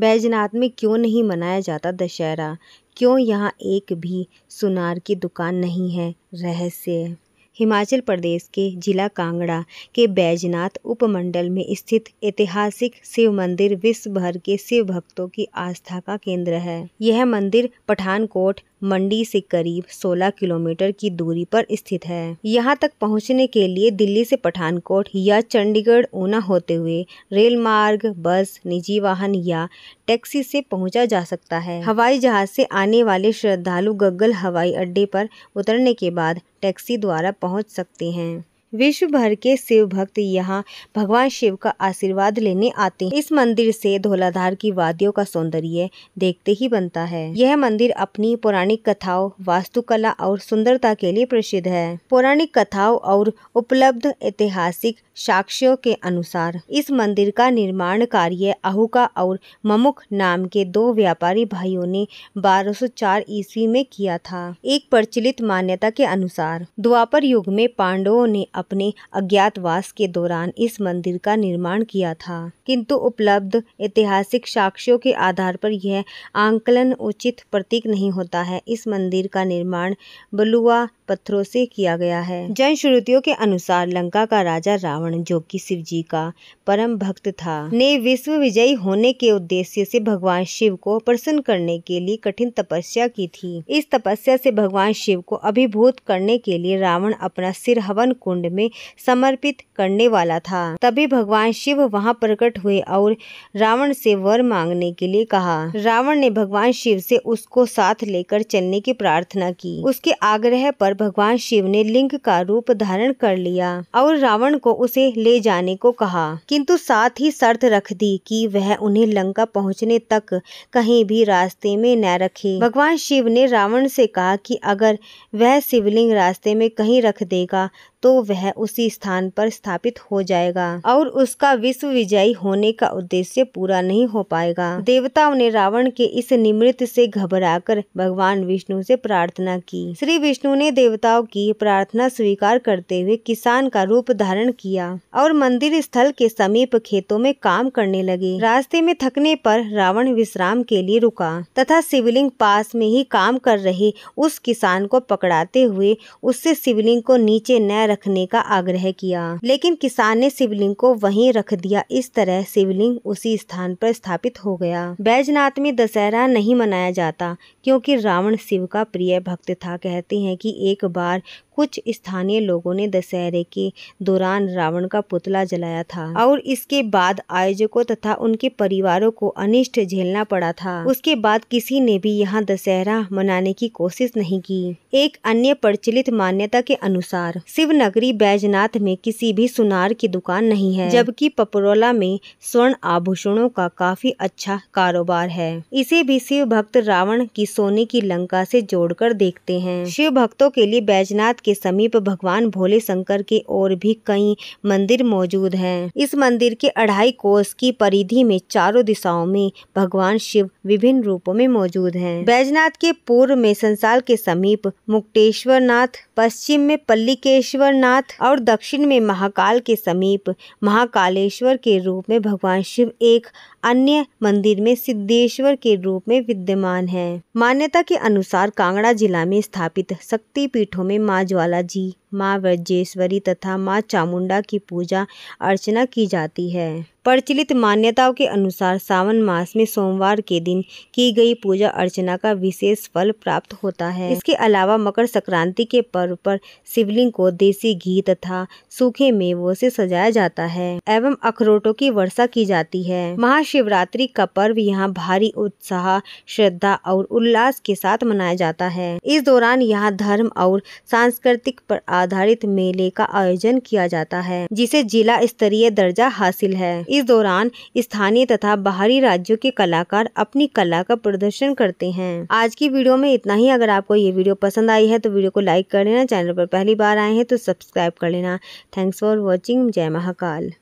बैजनाथ में क्यों नहीं मनाया जाता दशहरा क्यों यहाँ एक भी सुनार की दुकान नहीं है रहस्य हिमाचल प्रदेश के जिला कांगड़ा के बैजनाथ उपमंडल में स्थित ऐतिहासिक शिव मंदिर विश्व भर के शिव भक्तों की आस्था का केंद्र है यह मंदिर पठानकोट मंडी से करीब 16 किलोमीटर की दूरी पर स्थित है यहाँ तक पहुँचने के लिए दिल्ली से पठानकोट या चंडीगढ़ ऊना होते हुए रेल मार्ग बस निजी वाहन या टैक्सी से पहुँचा जा सकता है हवाई जहाज से आने वाले श्रद्धालु गग्गल हवाई अड्डे पर उतरने के बाद टैक्सी द्वारा पहुँच सकते हैं विश्व भर के शिव भक्त यहाँ भगवान शिव का आशीर्वाद लेने आते हैं इस मंदिर से धोलाधार की वादियों का सौंदर्य देखते ही बनता है यह मंदिर अपनी पौराणिक कथाओं वास्तुकला और सुंदरता के लिए प्रसिद्ध है पौराणिक कथाओं और उपलब्ध ऐतिहासिक साक्ष्यों के अनुसार इस मंदिर का निर्माण कार्य अहुका और ममुख नाम के दो व्यापारी भाइयों ने 1204 ईस्वी में किया था एक प्रचलित मान्यता के अनुसार द्वापर युग में पांडवों ने अपने अज्ञातवास के दौरान इस मंदिर का निर्माण किया था किंतु उपलब्ध ऐतिहासिक साक्ष्यों के आधार पर यह आंकलन उचित प्रतीक नहीं होता है इस मंदिर का निर्माण बलुआ पत्थरों से किया गया है जन श्रुतियों के अनुसार लंका का राजा रावण जो कि शिव जी का परम भक्त था ने विश्व विजयी होने के उद्देश्य से भगवान शिव को प्रसन्न करने के लिए कठिन तपस्या की थी इस तपस्या से भगवान शिव को अभिभूत करने के लिए रावण अपना सिर हवन कुंड में समर्पित करने वाला था तभी भगवान शिव वहाँ प्रकट हुए और रावण से वर मांगने के लिए कहा रावण ने भगवान शिव से उसको साथ लेकर चलने की प्रार्थना की उसके आग्रह पर भगवान शिव ने लिंग का रूप धारण कर लिया और रावण को उसे ले जाने को कहा किंतु साथ ही शर्त रख दी कि वह उन्हें लंका पहुंचने तक कहीं भी रास्ते में न रखे भगवान शिव ने रावण से कहा कि अगर वह शिवलिंग रास्ते में कहीं रख देगा तो वह उसी स्थान पर स्थापित हो जाएगा और उसका विश्व विजयी होने का उद्देश्य पूरा नहीं हो पाएगा देवताओं ने रावण के इस निमृत से घबराकर भगवान विष्णु से प्रार्थना की श्री विष्णु ने देवताओं की प्रार्थना स्वीकार करते हुए किसान का रूप धारण किया और मंदिर स्थल के समीप खेतों में काम करने लगे रास्ते में थकने पर रावण विश्राम के लिए रुका तथा शिवलिंग पास में ही काम कर रहे उस किसान को पकड़ाते हुए उससे शिवलिंग को नीचे न रखने का आग्रह किया लेकिन किसान ने शिवलिंग को वहीं रख दिया इस तरह शिवलिंग उसी स्थान पर स्थापित हो गया बैजनाथ में दशहरा नहीं मनाया जाता क्योंकि रावण शिव का प्रिय भक्त था कहते हैं कि एक बार कुछ स्थानीय लोगों ने दशहरे के दौरान रावण का पुतला जलाया था और इसके बाद आयोजकों तथा उनके परिवारों को अनिष्ट झेलना पड़ा था उसके बाद किसी ने भी यहाँ दशहरा मनाने की कोशिश नहीं की एक अन्य प्रचलित मान्यता के अनुसार शिव नगरी बैजनाथ में किसी भी सुनार की दुकान नहीं है जबकि पपरोला में स्वर्ण आभूषणों का काफी अच्छा कारोबार है इसे भी शिव भक्त रावण की सोने की लंका से जोड़कर देखते हैं शिव भक्तों के लिए बैजनाथ के समीप भगवान भोले शंकर के और भी कई मंदिर मौजूद हैं इस मंदिर के अढ़ाई कोस की परिधि में चारों दिशाओं में भगवान शिव विभिन्न रूपों में मौजूद हैं बैजनाथ के पूर्व में संसाल के समीप मुक्टेश्वर नाथ पश्चिम में पल्लिकेश्वर नाथ और दक्षिण में महाकाल के समीप महाकालेश्वर के रूप में भगवान शिव एक अन्य मंदिर में सिद्धेश्वर के रूप में विद्यमान है मान्यता के अनुसार कांगड़ा जिला में स्थापित शक्ति पीठों में माँ ज्वाला जी माँ वज्रेश्वरी तथा माँ चामुंडा की पूजा अर्चना की जाती है प्रचलित मान्यताओं के अनुसार सावन मास में सोमवार के दिन की गई पूजा अर्चना का विशेष फल प्राप्त होता है इसके अलावा मकर संक्रांति के पर्व पर शिवलिंग को देसी घी तथा सूखे मेवों से सजाया जाता है एवं अखरोटों की वर्षा की जाती है महाशिवरात्रि का पर्व यहाँ भारी उत्साह श्रद्धा और उल्लास के साथ मनाया जाता है इस दौरान यहाँ धर्म और सांस्कृतिक पर आधारित मेले का आयोजन किया जाता है जिसे जिला स्तरीय दर्जा हासिल है इस दौरान स्थानीय तथा बाहरी राज्यों के कलाकार अपनी कला का प्रदर्शन करते हैं आज की वीडियो में इतना ही अगर आपको ये वीडियो पसंद आई है तो वीडियो को लाइक कर लेना चैनल पर पहली बार आए हैं तो सब्सक्राइब कर लेना थैंक्स फॉर वॉचिंग जय महाकाल